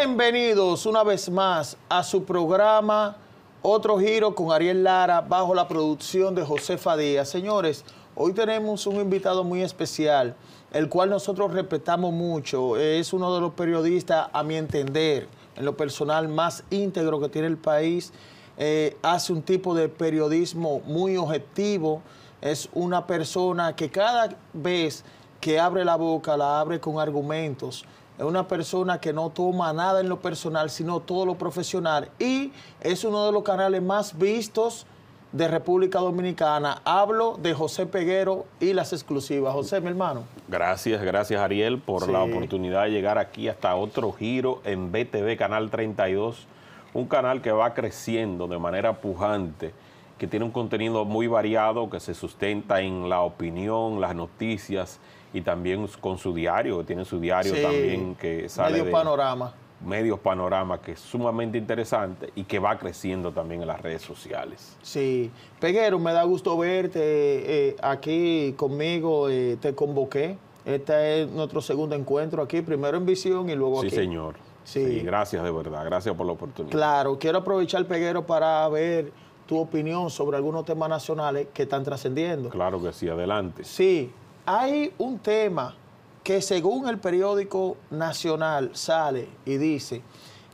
Bienvenidos una vez más a su programa Otro Giro con Ariel Lara bajo la producción de Josefa Díaz. Señores, hoy tenemos un invitado muy especial, el cual nosotros respetamos mucho. Es uno de los periodistas, a mi entender, en lo personal más íntegro que tiene el país. Eh, hace un tipo de periodismo muy objetivo. Es una persona que cada vez que abre la boca la abre con argumentos es una persona que no toma nada en lo personal, sino todo lo profesional. Y es uno de los canales más vistos de República Dominicana. Hablo de José Peguero y las exclusivas. José, mi hermano. Gracias, gracias Ariel por la oportunidad de llegar aquí hasta otro giro en BTV Canal 32, un canal que va creciendo de manera pujante que tiene un contenido muy variado, que se sustenta en la opinión, las noticias y también con su diario, tiene su diario también que sale. Medio panorama. Medios panorama que es sumamente interesante y que va creciendo también en las redes sociales. Sí, Peguero, me da gusto verte eh, aquí conmigo, eh, te convoqué. Este es nuestro segundo encuentro aquí, primero en visión y luego aquí. Sí, señor. sí, gracias de verdad, gracias por la oportunidad. Claro, quiero aprovechar Peguero para ver tu opinión sobre algunos temas nacionales que están trascendiendo. Claro que sí, adelante. Sí, hay un tema que según el periódico nacional sale y dice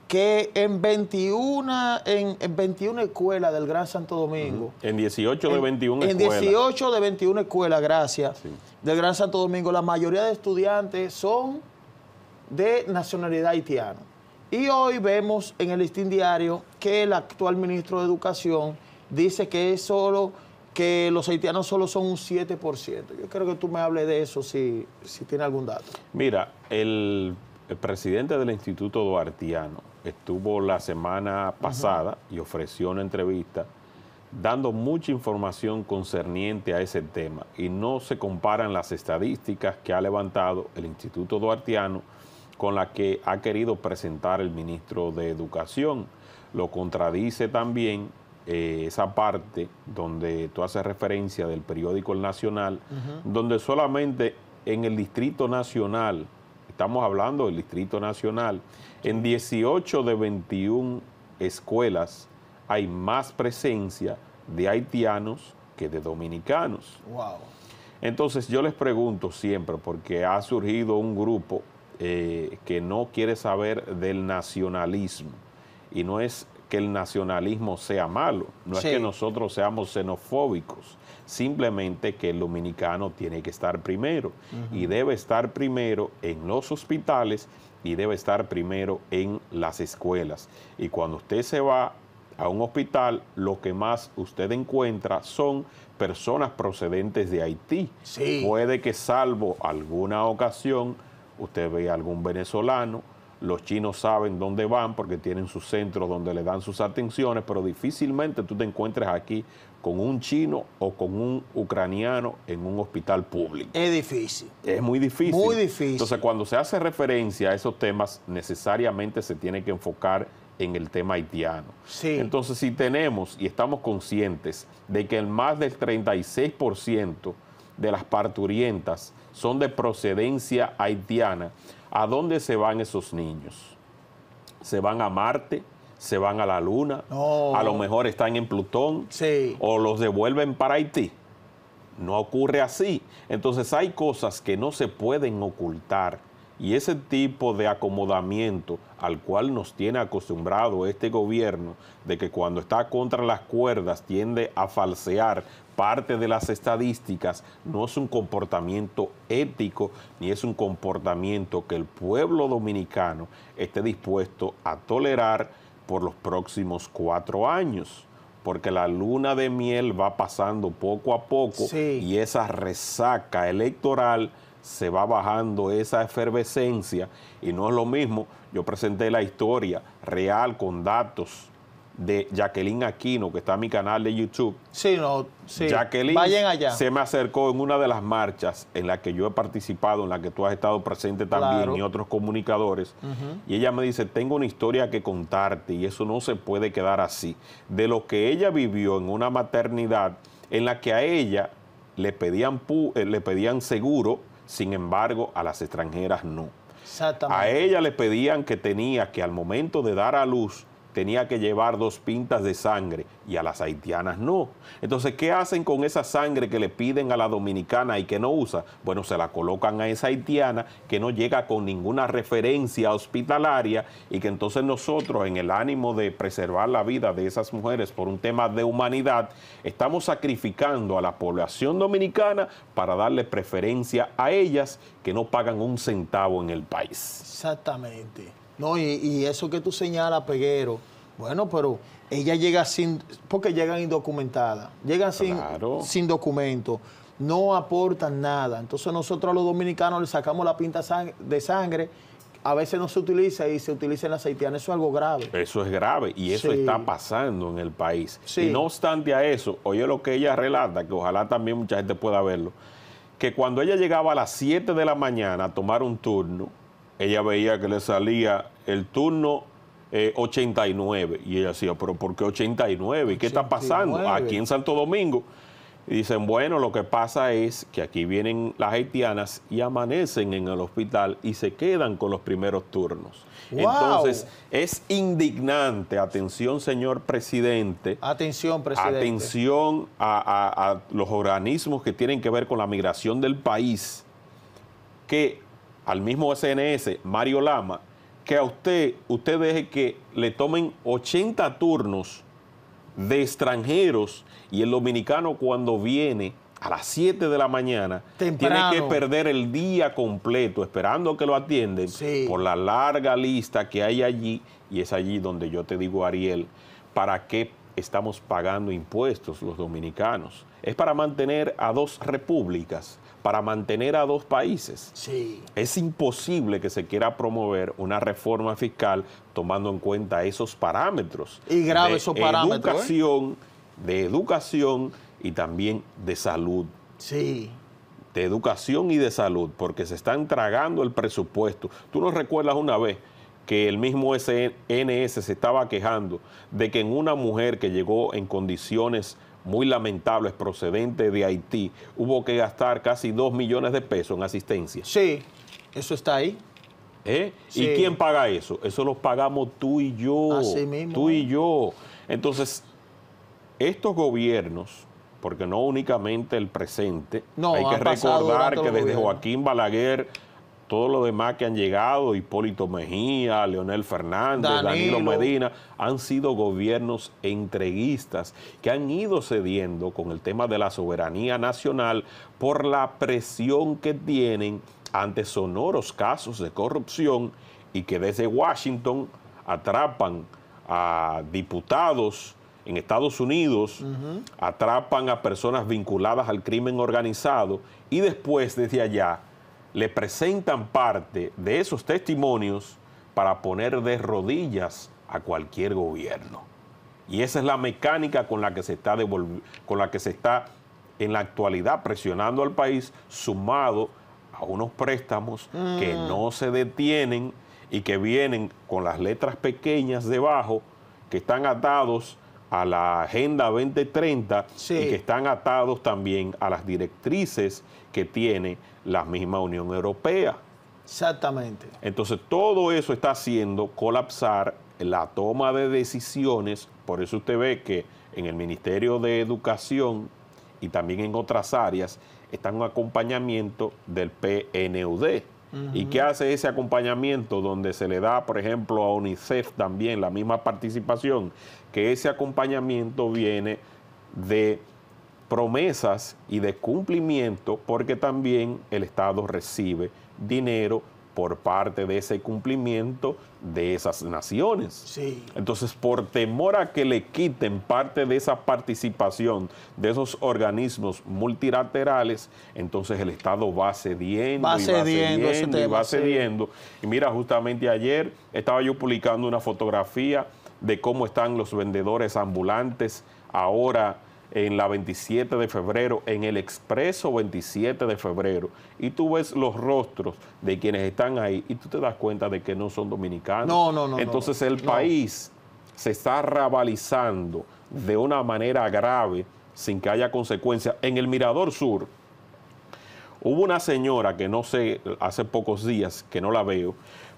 que en 21, en, 21 escuelas del Gran Santo Domingo. En 18 de 21 escuelas. En 18 de 21 escuelas, gracias, del Gran Santo Domingo, la mayoría de estudiantes son de nacionalidad haitiana. Y hoy vemos en el listín diario que el actual ministro de Educación dice que que los haitianos solo son un 7%. Yo creo que tú me hables de eso si, si tiene algún dato. Mira, el, presidente del Instituto Duartiano estuvo la semana pasada y ofreció una entrevista dando mucha información concerniente a ese tema y no se comparan las estadísticas que ha levantado el Instituto Duartiano con la que ha querido presentar el ministro de Educación. Lo contradice también eh, esa parte donde tú haces referencia del periódico El Nacional, donde solamente en el Distrito Nacional, estamos hablando del Distrito Nacional, en 18 de 21 escuelas hay más presencia de haitianos que de dominicanos. Entonces yo les pregunto siempre, porque ha surgido un grupo eh, que no quiere saber del nacionalismo. Y no es que el nacionalismo sea malo, no es que nosotros seamos xenofóbicos, simplemente que el dominicano tiene que estar primero y debe estar primero en los hospitales y debe estar primero en las escuelas. Y cuando usted se va a un hospital, lo que más usted encuentra son personas procedentes de Haití. Puede que salvo alguna ocasión usted ve a algún venezolano, los chinos saben dónde van porque tienen sus centros donde le dan sus atenciones, pero difícilmente tú te encuentres aquí con un chino o con un ucraniano en un hospital público. Es difícil. Es muy difícil. Muy difícil. Entonces, cuando se hace referencia a esos temas, necesariamente se tiene que enfocar en el tema haitiano. Sí. Entonces, si tenemos y estamos conscientes de que el más del 36% de las parturientas son de procedencia haitiana, ¿a dónde se van esos niños? ¿Se van a Marte? ¿Se van a la Luna? A lo mejor están en Plutón o los devuelven para Haití. No ocurre así. Entonces hay cosas que no se pueden ocultar y ese tipo de acomodamiento al cual nos tiene acostumbrado este gobierno, de que cuando está contra las cuerdas tiende a falsear parte de las estadísticas, no es un comportamiento ético ni es un comportamiento que el pueblo dominicano esté dispuesto a tolerar por los próximos cuatro años porque la luna de miel va pasando poco a poco y esa resaca electoral se va bajando esa efervescencia y no es lo mismo. Yo presenté la historia real con datos de Jacqueline Aquino, que está en mi canal de YouTube. Sí, no, sí. Jacqueline Vayan allá. se me acercó en una de las marchas en la que yo he participado, en la que tú has estado presente también y otros comunicadores. Y ella me dice, tengo una historia que contarte y eso no se puede quedar así. De lo que ella vivió en una maternidad en la que a ella le pedían, eh, le pedían seguro, sin embargo a las extranjeras no. A ella le pedían que tenía que al momento de dar a luz tenía que llevar dos pintas de sangre y a las haitianas no. Entonces, ¿qué hacen con esa sangre que le piden a la dominicana y que no usa? Bueno, se la colocan a esa haitiana que no llega con ninguna referencia hospitalaria y que entonces nosotros, en el ánimo de preservar la vida de esas mujeres por un tema de humanidad, estamos sacrificando a la población dominicana para darle preferencia a ellas que no pagan un centavo en el país. Exactamente. No, y, eso que tú señalas, Peguero, bueno, pero ella llega sin, porque llegan indocumentadas, llegan sin, sin documento, no aportan nada. Entonces nosotros los dominicanos le sacamos la pinta de sangre a veces no se utiliza y se utiliza en la aceitiana Eso es algo grave. Eso es grave y eso está pasando en el país. Y no obstante a eso, oye lo que ella relata, que ojalá también mucha gente pueda verlo, que cuando ella llegaba a las 7 de la mañana a tomar un turno, ella veía que le salía el turno 89 eh, y ella decía, pero ¿por qué 89? ¿Y qué está pasando aquí en Santo Domingo? Y dicen, bueno, lo que pasa es que aquí vienen las haitianas y amanecen en el hospital y se quedan con los primeros turnos. Entonces, es indignante. Atención, señor presidente. Atención, presidente. Atención a, a los organismos que tienen que ver con la migración del país, que al mismo SNS, Mario Lama, que a usted, usted deje que le tomen 80 turnos de extranjeros y el dominicano cuando viene a las 7 de la mañana tiene que perder el día completo esperando que lo atienden por la larga lista que hay allí y es allí donde yo te digo, Ariel, ¿para qué estamos pagando impuestos los dominicanos? Es para mantener a dos repúblicas para mantener a dos países. Sí. Es imposible que se quiera promover una reforma fiscal tomando en cuenta esos parámetros. Y grave esos parámetros. ¿eh? Educación, De educación y también de salud. Sí de educación y de salud, porque se están tragando el presupuesto. Tú nos recuerdas una vez que el mismo SNS se estaba quejando de que en una mujer que llegó en condiciones muy lamentable, es procedente de Haití, hubo que gastar casi 2 millones de pesos en asistencia. Sí, eso está ahí. ¿Eh? ¿Y quién paga eso? Eso lo pagamos tú y yo. Tú y eh. yo. Entonces, estos gobiernos, porque no únicamente el presente, hay que recordar que desde Joaquín Balaguer ...todos los demás que han llegado, Hipólito Mejía, Leonel Fernández, Danilo. Medina, han sido gobiernos entreguistas que han ido cediendo con el tema de la soberanía nacional por la presión que tienen ante sonoros casos de corrupción y que desde Washington atrapan a diputados en Estados Unidos, atrapan a personas vinculadas al crimen organizado y después desde allá le presentan parte de esos testimonios para poner de rodillas a cualquier gobierno. Y esa es la mecánica con la que se está, con la que se está en la actualidad presionando al país, sumado a unos préstamos que mm. no se detienen y que vienen con las letras pequeñas debajo, que están atados a la Agenda 2030 y que están atados también a las directrices que tiene la misma Unión Europea. Exactamente. Entonces todo eso está haciendo colapsar la toma de decisiones, por eso usted ve que en el Ministerio de Educación y también en otras áreas está un acompañamiento del PNUD. ¿Y qué hace ese acompañamiento donde se le da, por ejemplo, a UNICEF también la misma participación? Que ese acompañamiento viene de promesas y de cumplimiento, porque también el Estado recibe dinero por parte de ese cumplimiento de esas naciones. Entonces, por temor a que le quiten parte de esa participación de esos organismos multilaterales, entonces el Estado va cediendo, y va cediendo, y Y mira, justamente ayer estaba yo publicando una fotografía de cómo están los vendedores ambulantes ahora en la 27 de febrero, en el expreso 27 de febrero, y tú ves los rostros de quienes están ahí y tú te das cuenta de que no son dominicanos. No, no, no. Entonces el país se está rabalizando de una manera grave sin que haya consecuencias. En el Mirador Sur hubo una señora que no sé, hace pocos días que no la veo,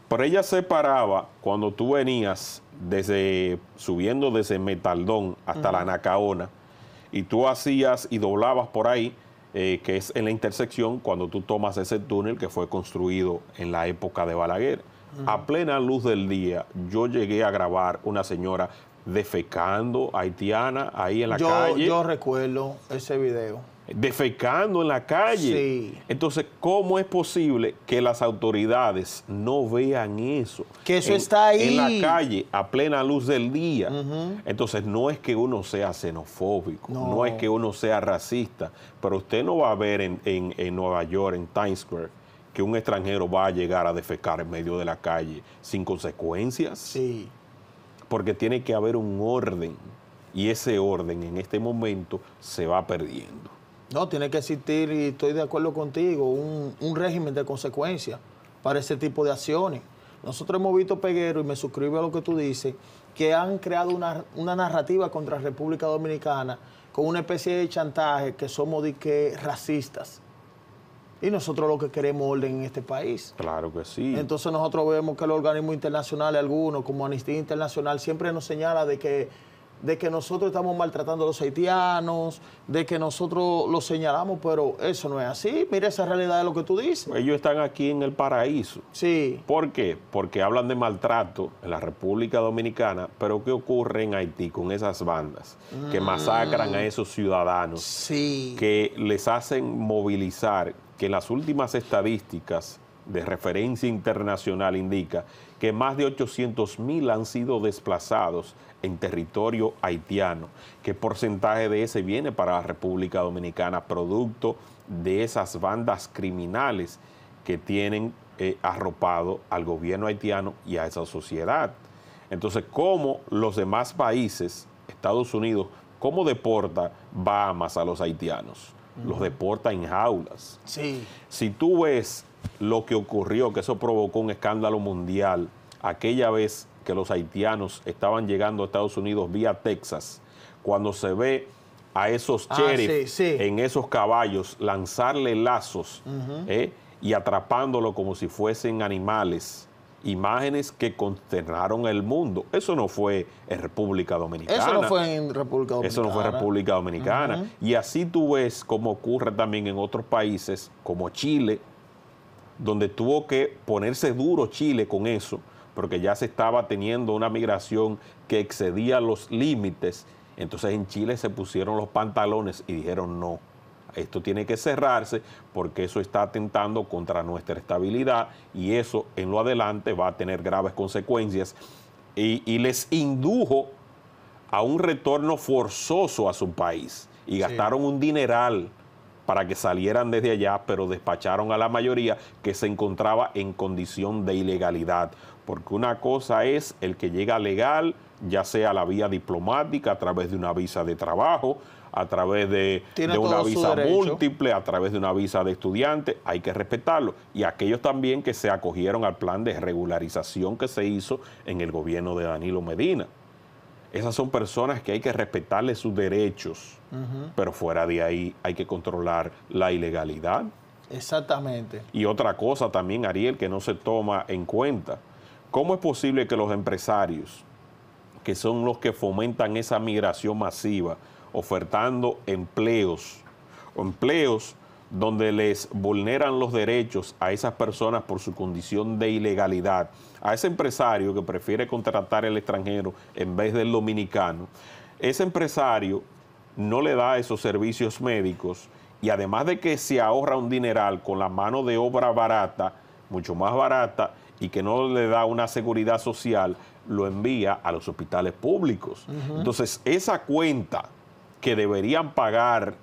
pero ella se paraba cuando tú venías desde, subiendo desde Metaldón hasta la Nacaona y tú hacías y doblabas por ahí, eh, que es en la intersección cuando tú tomas ese túnel que fue construido en la época de Balaguer. A plena luz del día, yo llegué a grabar una señora defecando haitiana ahí en la yo, calle. Yo recuerdo ese video defecando en la calle. Entonces, ¿cómo es posible que las autoridades no vean eso? Que eso está ahí. En la calle, a plena luz del día. Entonces, no es que uno sea xenofóbico, no. es que uno sea racista, pero usted no va a ver en, en Nueva York, en Times Square, que un extranjero va a llegar a defecar en medio de la calle sin consecuencias. Sí. Porque tiene que haber un orden. Y ese orden en este momento se va perdiendo. No, tiene que existir, y estoy de acuerdo contigo, un, régimen de consecuencias para ese tipo de acciones. Nosotros hemos visto Peguero, y me suscribo a lo que tú dices, que han creado una, narrativa contra República Dominicana con una especie de chantaje que somos que racistas. Y nosotros lo que queremos orden en este país. Claro que sí. Entonces nosotros vemos que el organismo internacional, algunos como Anistía Internacional, siempre nos señala de que de que nosotros estamos maltratando a los haitianos, de que nosotros los señalamos, pero eso no es así. Mira esa realidad de lo que tú dices. Ellos están aquí en el paraíso. Sí. ¿Por qué? Porque hablan de maltrato en la República Dominicana, pero ¿qué ocurre en Haití con esas bandas que mm. masacran a esos ciudadanos? Sí. Que les hacen movilizar, que las últimas estadísticas de referencia internacional indica que más de 800 mil han sido desplazados en territorio haitiano. ¿Qué porcentaje de ese viene para la República Dominicana, producto de esas bandas criminales que tienen eh, arropado al gobierno haitiano y a esa sociedad? Entonces, ¿cómo los demás países, Estados Unidos, cómo deporta Bahamas a los haitianos? Los deporta en jaulas. Si tú ves lo que ocurrió, que eso provocó un escándalo mundial, aquella vez que los haitianos estaban llegando a Estados Unidos vía Texas, cuando se ve a esos ah, sheriffs en esos caballos lanzarle lazos eh, y atrapándolo como si fuesen animales. Imágenes que consternaron el mundo. Eso no fue en República Dominicana. Eso no fue en República Dominicana. Eso no fue República Dominicana. Y así tú ves como ocurre también en otros países como Chile, donde tuvo que ponerse duro Chile con eso, porque ya se estaba teniendo una migración que excedía los límites. Entonces en Chile se pusieron los pantalones y dijeron no, esto tiene que cerrarse porque eso está atentando contra nuestra estabilidad y eso en lo adelante va a tener graves consecuencias y, les indujo a un retorno forzoso a su país y gastaron un dineral para que salieran desde allá, pero despacharon a la mayoría que se encontraba en condición de ilegalidad. Porque una cosa es el que llega legal, ya sea la vía diplomática, a través de una visa de trabajo, a través de, una visa múltiple, a través de una visa de estudiante, hay que respetarlo. Y aquellos también que se acogieron al plan de regularización que se hizo en el gobierno de Danilo Medina. Esas son personas que hay que respetarles sus derechos, pero fuera de ahí hay que controlar la ilegalidad. Exactamente. Y otra cosa también, Ariel, que no se toma en cuenta. ¿Cómo es posible que los empresarios, que son los que fomentan esa migración masiva, ofertando empleos, empleos donde les vulneran los derechos a esas personas por su condición de ilegalidad, a ese empresario que prefiere contratar al extranjero en vez del dominicano, ese empresario no le da esos servicios médicos y además de que se ahorra un dineral con la mano de obra barata, mucho más barata, y que no le da una seguridad social, lo envía a los hospitales públicos. Entonces, esa cuenta que deberían pagar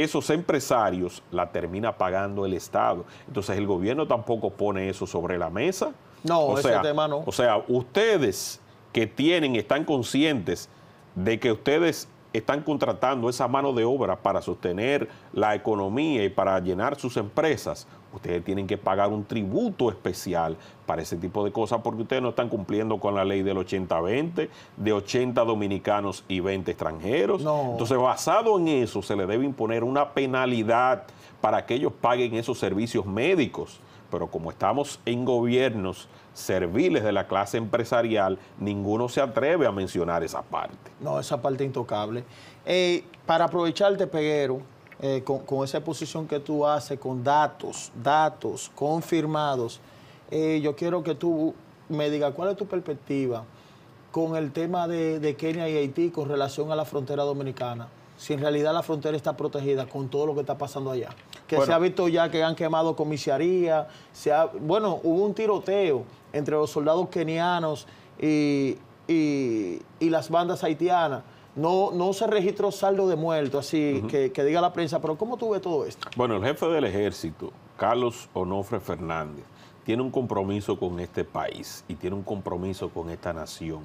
esos empresarios la termina pagando el Estado. Entonces el gobierno tampoco pone eso sobre la mesa. No, ese tema no. O sea, ustedes que tienen, están conscientes de que ustedes están contratando esa mano de obra para sostener la economía y para llenar sus empresas, Ustedes tienen que pagar un tributo especial para ese tipo de cosas porque ustedes no están cumpliendo con la ley del 80-20, de 80 dominicanos y 20 extranjeros. Entonces, basado en eso, se le debe imponer una penalidad para que ellos paguen esos servicios médicos. Pero como estamos en gobiernos serviles de la clase empresarial, ninguno se atreve a mencionar esa parte. No, esa parte intocable. Eh, para aprovecharte, Peguero, eh, con, esa exposición que tú haces, con datos, datos confirmados, eh, yo quiero que tú me digas cuál es tu perspectiva con el tema de, Kenia y Haití con relación a la frontera dominicana. Si en realidad la frontera está protegida con todo lo que está pasando allá. Que se ha visto ya que han quemado comisaría, se bueno, hubo un tiroteo entre los soldados kenianos y las bandas haitianas no, no se registró saldo de muertos, así que, que, diga la prensa, pero ¿cómo tuve todo esto? Bueno, el jefe del ejército, Carlos Onofre Fernández, tiene un compromiso con este país y tiene un compromiso con esta nación.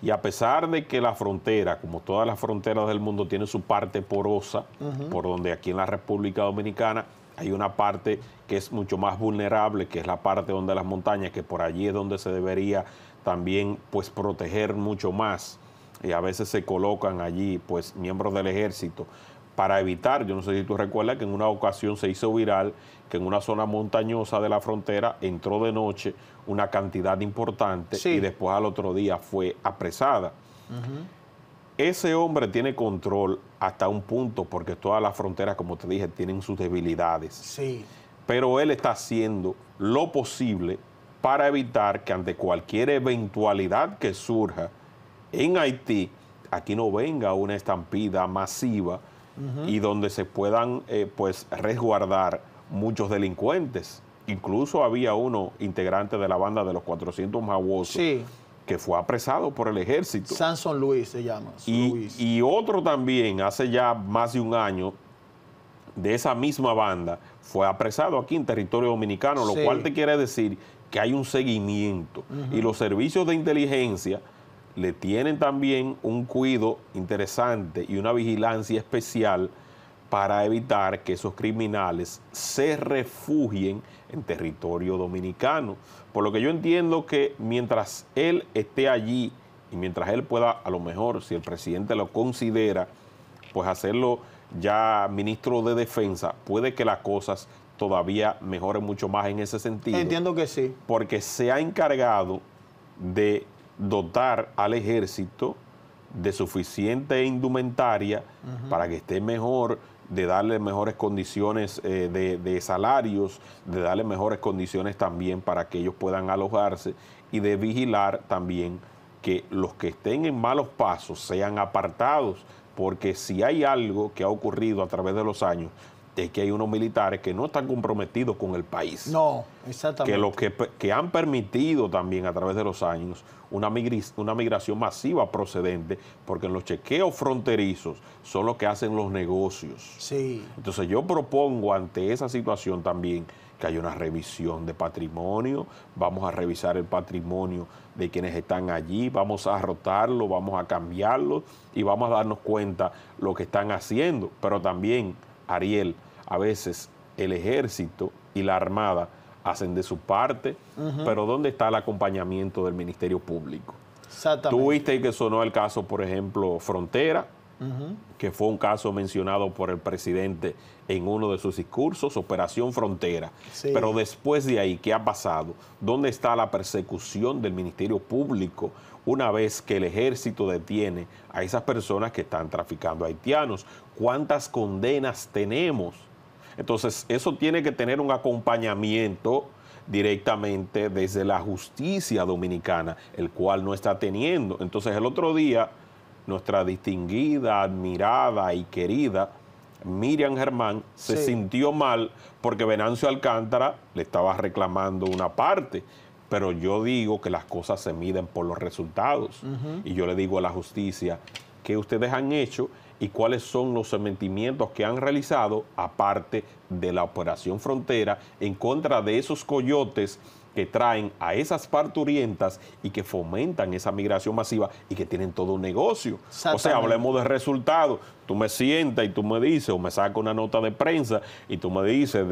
Y a pesar de que la frontera, como todas las fronteras del mundo, tiene su parte porosa, por donde aquí en la República Dominicana hay una parte que es mucho más vulnerable, que es la parte donde las montañas, que por allí es donde se debería también pues proteger mucho más y a veces se colocan allí pues miembros del ejército para evitar, yo no sé si tú recuerdas que en una ocasión se hizo viral que en una zona montañosa de la frontera entró de noche una cantidad importante y después al otro día fue apresada. Ese hombre tiene control hasta un punto porque todas las fronteras, como te dije, tienen sus debilidades. Sí. Pero él está haciendo lo posible para evitar que ante cualquier eventualidad que surja, en Haití aquí no venga una estampida masiva y donde se puedan eh, pues resguardar muchos delincuentes. Incluso había uno integrante de la banda de los 400 Mahuosos que fue apresado por el ejército. Sanson Luis se llama. Y, otro también, hace ya más de un año, de esa misma banda, fue apresado aquí en territorio dominicano, lo cual te quiere decir que hay un seguimiento. Y los servicios de inteligencia le tienen también un cuidado interesante y una vigilancia especial para evitar que esos criminales se refugien en territorio dominicano. Por lo que yo entiendo que mientras él esté allí y mientras él pueda, a lo mejor, si el presidente lo considera, pues hacerlo ya ministro de Defensa, puede que las cosas todavía mejoren mucho más en ese sentido. Entiendo que sí. Porque se ha encargado de dotar al ejército de suficiente indumentaria para que esté mejor, de darle mejores condiciones eh, de, de, salarios, de darle mejores condiciones también para que ellos puedan alojarse y de vigilar también que los que estén en malos pasos sean apartados, porque si hay algo que ha ocurrido a través de los años es que hay unos militares que no están comprometidos con el país. No, exactamente. Que que, han permitido también a través de los años una, una migración masiva procedente, porque en los chequeos fronterizos son los que hacen los negocios. Sí. Entonces yo propongo ante esa situación también que haya una revisión de patrimonio, vamos a revisar el patrimonio de quienes están allí, vamos a rotarlo, vamos a cambiarlo y vamos a darnos cuenta lo que están haciendo, pero también, Ariel, a veces el ejército y la armada hacen de su parte, pero ¿dónde está el acompañamiento del Ministerio Público? Exactamente. Tuviste que sonó el caso, por ejemplo, Frontera, que fue un caso mencionado por el presidente en uno de sus discursos, Operación Frontera. Pero después de ahí, ¿qué ha pasado? ¿Dónde está la persecución del Ministerio Público una vez que el ejército detiene a esas personas que están traficando haitianos? ¿Cuántas condenas tenemos? Entonces, eso tiene que tener un acompañamiento directamente desde la justicia dominicana, el cual no está teniendo. Entonces, el otro día, nuestra distinguida, admirada y querida Miriam Germán se sintió mal porque Venancio Alcántara le estaba reclamando una parte. Pero yo digo que las cosas se miden por los resultados. Y yo le digo a la justicia que ustedes han hecho y cuáles son los cementimientos que han realizado, aparte de la operación frontera, en contra de esos coyotes que traen a esas parturientas y que fomentan esa migración masiva y que tienen todo un negocio. O sea, hablemos de resultados. Tú me sientas y tú me dices, o me saco una nota de prensa y tú me dices,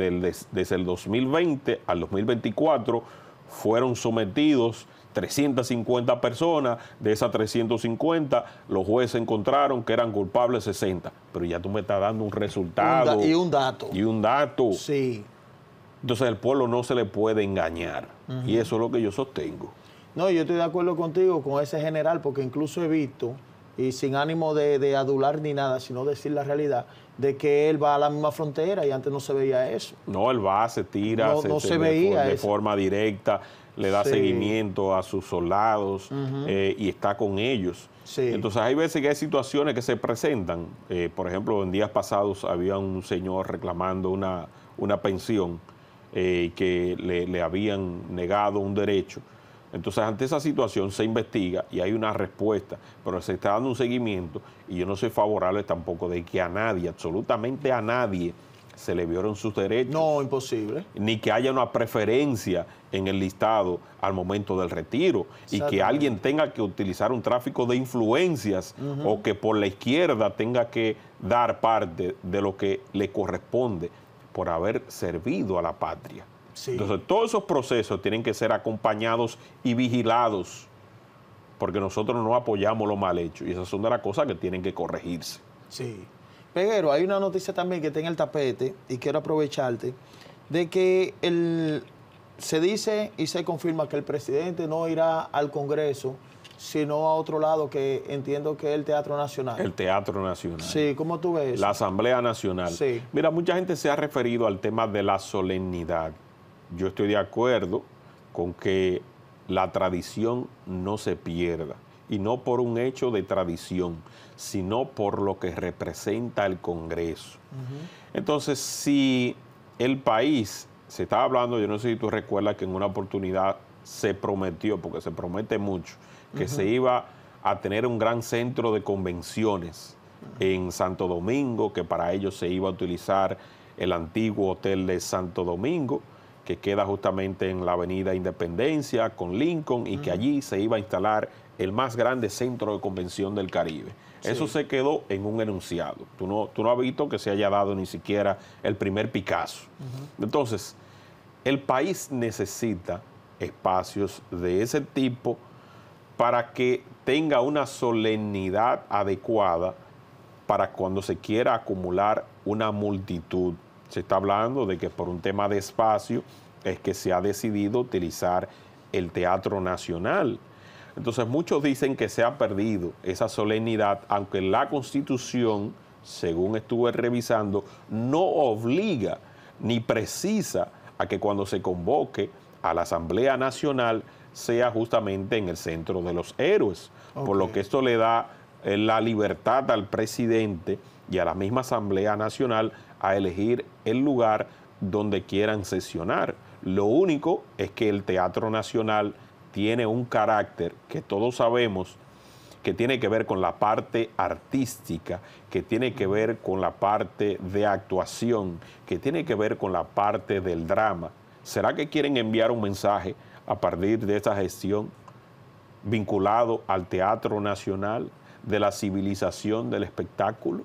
desde el 2020 al 2024 fueron sometidos 350 personas, de esas 350 los jueces encontraron que eran culpables 60, pero ya tú me estás dando un resultado. y un dato. Y un dato. Sí. Entonces el pueblo no se le puede engañar y eso es lo que yo sostengo. No, yo estoy de acuerdo contigo con ese general porque incluso he visto y sin ánimo de, adular ni nada, sino decir la realidad de que él va a la misma frontera y antes no se veía eso. No, él va, se tira, se, veía de, forma directa, le da seguimiento a sus soldados eh, y está con ellos. Entonces hay veces que hay situaciones que se presentan. Eh, por ejemplo, en días pasados había un señor reclamando una, una pensión eh, que le, le habían negado un derecho. Entonces, ante esa situación se investiga y hay una respuesta, pero se está dando un seguimiento y yo no soy favorable tampoco de que a nadie, absolutamente a nadie, se le violen sus derechos. No, imposible. Ni que haya una preferencia en el listado al momento del retiro y que alguien tenga que utilizar un tráfico de influencias o que por la izquierda tenga que dar parte de lo que le corresponde por haber servido a la patria. Entonces, todos esos procesos tienen que ser acompañados y vigilados, porque nosotros no apoyamos lo mal hecho, y esas son de las cosas que tienen que corregirse. Sí. Peguero, hay una noticia también que está en el tapete, y quiero aprovecharte, de que el, se dice y se confirma que el presidente no irá al Congreso, sino a otro lado que entiendo que es el Teatro Nacional. El Teatro Nacional. Sí, ¿cómo tú ves? La Asamblea Nacional. Sí. Mira, mucha gente se ha referido al tema de la solemnidad yo estoy de acuerdo con que la tradición no se pierda, y no por un hecho de tradición, sino por lo que representa el Congreso. Entonces, si el país, se está hablando, yo no sé si tú recuerdas que en una oportunidad se prometió, porque se promete mucho, que se iba a tener un gran centro de convenciones en Santo Domingo, que para ello se iba a utilizar el antiguo hotel de Santo Domingo, que queda justamente en la avenida Independencia con Lincoln y que allí se iba a instalar el más grande centro de convención del Caribe. Eso se quedó en un enunciado. Tú no, tú no has visto que se haya dado ni siquiera el primer Picasso. Entonces, el país necesita espacios de ese tipo para que tenga una solemnidad adecuada para cuando se quiera acumular una multitud se está hablando de que por un tema de espacio es que se ha decidido utilizar el Teatro Nacional. Entonces muchos dicen que se ha perdido esa solemnidad, aunque la Constitución, según estuve revisando, no obliga ni precisa a que cuando se convoque a la Asamblea Nacional sea justamente en el centro de los héroes, por lo que esto le da eh, la libertad al presidente y a la misma Asamblea Nacional a elegir el lugar donde quieran sesionar. Lo único es que el Teatro Nacional tiene un carácter que todos sabemos que tiene que ver con la parte artística, que tiene que ver con la parte de actuación, que tiene que ver con la parte del drama. ¿Será que quieren enviar un mensaje a partir de esta gestión vinculado al Teatro Nacional, de la civilización del espectáculo?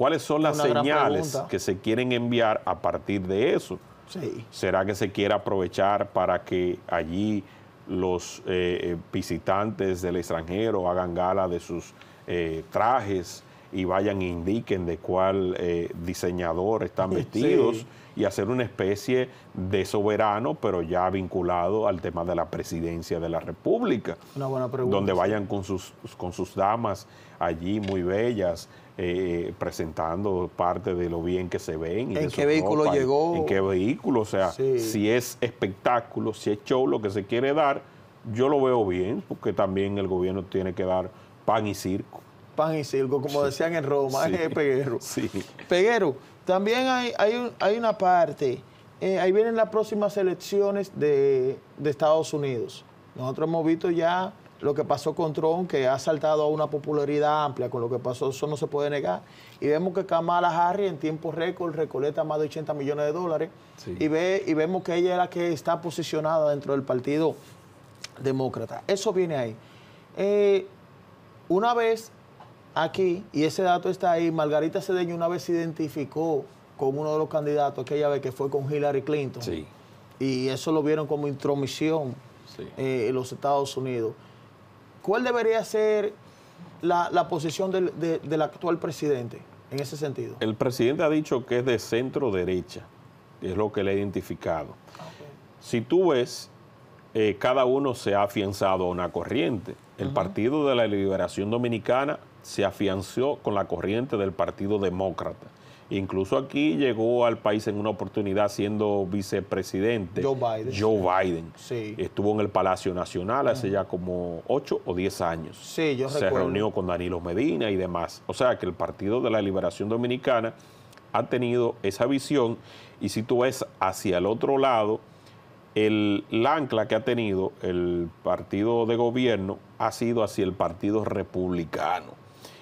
¿Cuáles son las señales que se quieren enviar a partir de eso? Sí. ¿Será que se quiere aprovechar para que allí los eh, eh, visitantes del extranjero hagan gala de sus eh, trajes y vayan e indiquen de cuál diseñador están vestidos y hacer una especie de soberano, pero ya vinculado al tema de la presidencia de la República. Una buena pregunta. Donde vayan con sus, con sus damas allí muy bellas, eh, presentando parte de lo bien que se ven. Y ¿En qué vehículo llegó? En, qué vehículo, o sea, si es espectáculo, si es show lo que se quiere dar, yo lo veo bien, porque también el gobierno tiene que dar pan y circo. Pan y circo, como decían en Roma, eh, Peguero. Peguero, también hay, hay, una parte, eh, ahí vienen las próximas elecciones de, de Estados Unidos. Nosotros hemos visto ya lo que pasó con Trump, que ha saltado a una popularidad amplia con lo que pasó, eso no se puede negar. Y vemos que Kamala Harris en tiempo récord recoleta más de 80 millones de dólares y, ve, y vemos que ella es la que está posicionada dentro del Partido Demócrata. Eso viene ahí. Eh, una vez aquí, y ese dato está ahí, Margarita Cedeño una vez se identificó con uno de los candidatos aquella vez que fue con Hillary Clinton. Y eso lo vieron como intromisión eh, en los Estados Unidos. ¿Cuál debería ser la, posición del, actual presidente en ese sentido? El presidente ha dicho que es de centro derecha, es lo que le ha identificado. Si tú ves, eh, cada uno se ha afianzado a una corriente. El Partido de la Liberación Dominicana se afianzó con la corriente del Partido Demócrata. Incluso aquí llegó al país en una oportunidad siendo vicepresidente. Joe Biden. Estuvo en el Palacio Nacional hace ya como 8 o 10 años. Se reunió con Danilo Medina y demás. O sea que el Partido de la Liberación Dominicana ha tenido esa visión y si tú ves hacia el otro lado, el, ancla que ha tenido el partido de gobierno ha sido hacia el partido republicano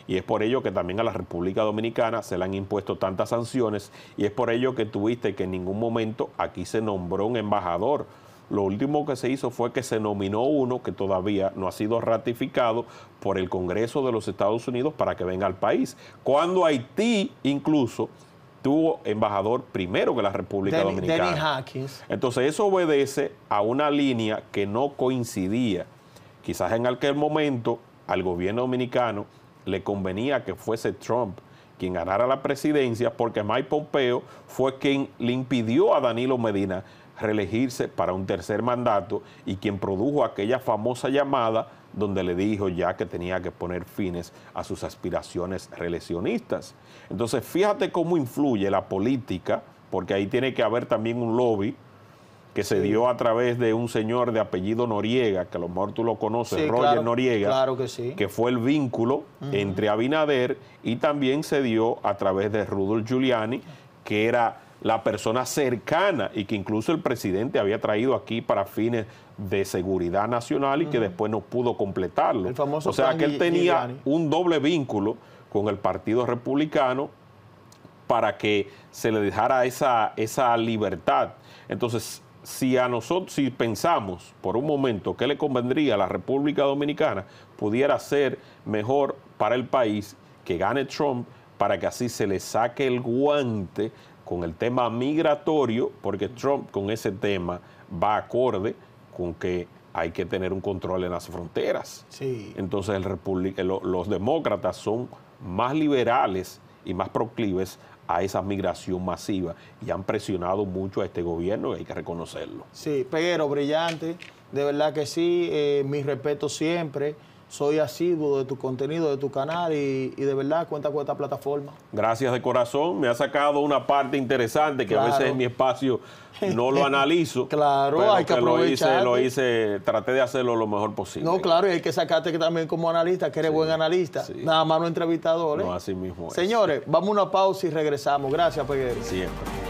y es por ello que también a la República Dominicana se le han impuesto tantas sanciones y es por ello que tuviste que en ningún momento aquí se nombró un embajador. Lo último que se hizo fue que se nominó uno que todavía no ha sido ratificado por el Congreso de los Estados Unidos para que venga al país. Cuando Haití incluso tuvo embajador primero que la República Dominicana. Entonces eso obedece a una línea que no coincidía. Quizás en aquel momento al gobierno dominicano le convenía que fuese Trump quien ganara la presidencia porque Mike Pompeo fue quien le impidió a Danilo Medina reelegirse para un tercer mandato y quien produjo aquella famosa llamada donde le dijo ya que tenía que poner fines a sus aspiraciones reeleccionistas. Entonces, fíjate cómo influye la política, porque ahí tiene que haber también un lobby que se dio a través de un señor de apellido Noriega, que a lo mejor tú lo conoces, Roger Noriega, que, fue el vínculo entre Abinader y también se dio a través de Rudolf Giuliani, que era la persona cercana y que incluso el presidente había traído aquí para fines de seguridad nacional y que después no pudo completarlo. o sea que él tenía un doble vínculo con el Partido Republicano para que se le dejara esa, esa libertad. Entonces, si a nosotros, si pensamos por un momento que le convendría a la República Dominicana, pudiera ser mejor para el país que gane Trump para que así se le saque el guante con el tema migratorio, porque Trump con ese tema va acorde con que hay que tener un control en las fronteras. Entonces el los demócratas son más liberales y más proclives a esa migración masiva y han presionado mucho a este gobierno y hay que reconocerlo. Sí, pero brillante, de verdad que sí, mis eh, mi respeto siempre soy asiduo de tu contenido, de tu canal y, de verdad cuenta con esta plataforma. Gracias de corazón, me ha sacado una parte interesante que a veces en mi espacio no lo analizo. claro, hay que, que Lo hice, lo hice, traté de hacerlo lo mejor posible. No, claro, y hay que sacarte que también como analista, que eres buen analista, nada más no entrevistador. ¿eh? No, así mismo. Señores, vamos a una pausa y regresamos. Gracias, Peguero. Siempre.